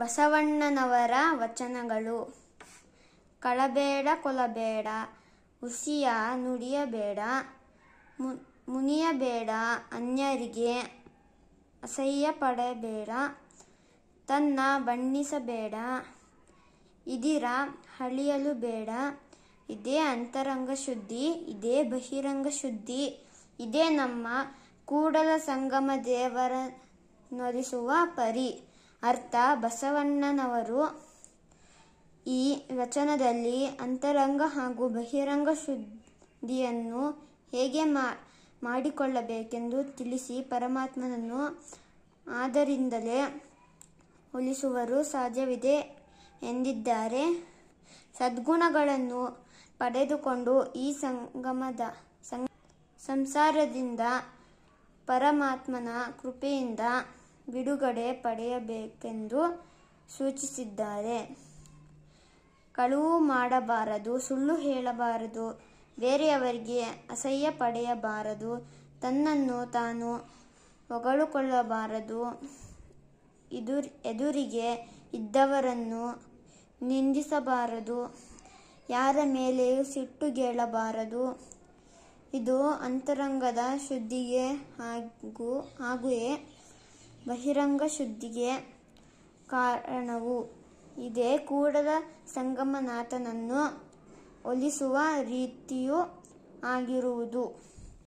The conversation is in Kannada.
ಬಸವಣ್ಣನವರ ವಚನಗಳು ಕಳಬೇಡ ಕೊಲಬೇಡ ಹುಸಿಯ ನುಡಿಯಬೇಡ ಮು ಮುನಿಯಬೇಡ ಅನ್ಯರಿಗೆ ಅಸಹ್ಯ ಪಡಬೇಡ ತನ್ನ ಬಣ್ಣಿಸಬೇಡ ಇದಿರ ಹಳಿಯಲು ಬೇಡ ಇದೇ ಅಂತರಂಗ ಶುದ್ಧಿ ಇದೇ ಬಹಿರಂಗ ಶುದ್ಧಿ ಇದೇ ನಮ್ಮ ಕೂಡಲ ಸಂಗಮ ದೇವರ ನೊರಿಸುವ ಪರಿ ಅರ್ಥ ಬಸವಣ್ಣನವರು ಈ ವಚನದಲ್ಲಿ ಅಂತರಂಗ ಹಾಗೂ ಬಹಿರಂಗ ಶುದ್ಧಿಯನ್ನು ಹೇಗೆ ಮಾಡಿಕೊಳ್ಳಬೇಕೆಂದು ತಿಳಿಸಿ ಪರಮಾತ್ಮನನ್ನು ಆದ್ದರಿಂದಲೇ ಹೋಲಿಸುವರು ಸಾಧ್ಯವಿದೆ ಎಂದಿದ್ದಾರೆ ಸದ್ಗುಣಗಳನ್ನು ಪಡೆದುಕೊಂಡು ಈ ಸಂಗಮದ ಸಂಸಾರದಿಂದ ಪರಮಾತ್ಮನ ಕೃಪೆಯಿಂದ ಬಿಡುಗಡೆ ಪಡೆಯಬೇಕೆಂದು ಸೂಚಿಸಿದ್ದಾರೆ ಕಳುವು ಮಾಡಬಾರದು ಸುಳ್ಳು ಹೇಳಬಾರದು ಬೇರೆಯವರಿಗೆ ಅಸಹ್ಯ ಪಡೆಯಬಾರದು ತನ್ನನ್ನು ತಾನು ಹೊಗಳಿಕೊಳ್ಳಬಾರದು ಇದುರ್ ಎದುರಿಗೆ ಇದ್ದವರನ್ನು ನಿಂದಿಸಬಾರದು ಯಾರ ಮೇಲೆಯೂ ಸಿಟ್ಟುಗೇಳಬಾರದು ಇದು ಅಂತರಂಗದ ಶುದ್ಧಿಗೆ ಹಾಗೂ ಹಾಗೆಯೇ ಬಹಿರಂಗ ಶುದ್ಧಿಗೆ ಕಾರಣವು ಇದೇ ಕೂಡಲ ಸಂಗಮನಾಥನನ್ನು ಒಲಿಸುವ ರೀತಿಯೂ ಆಗಿರುವುದು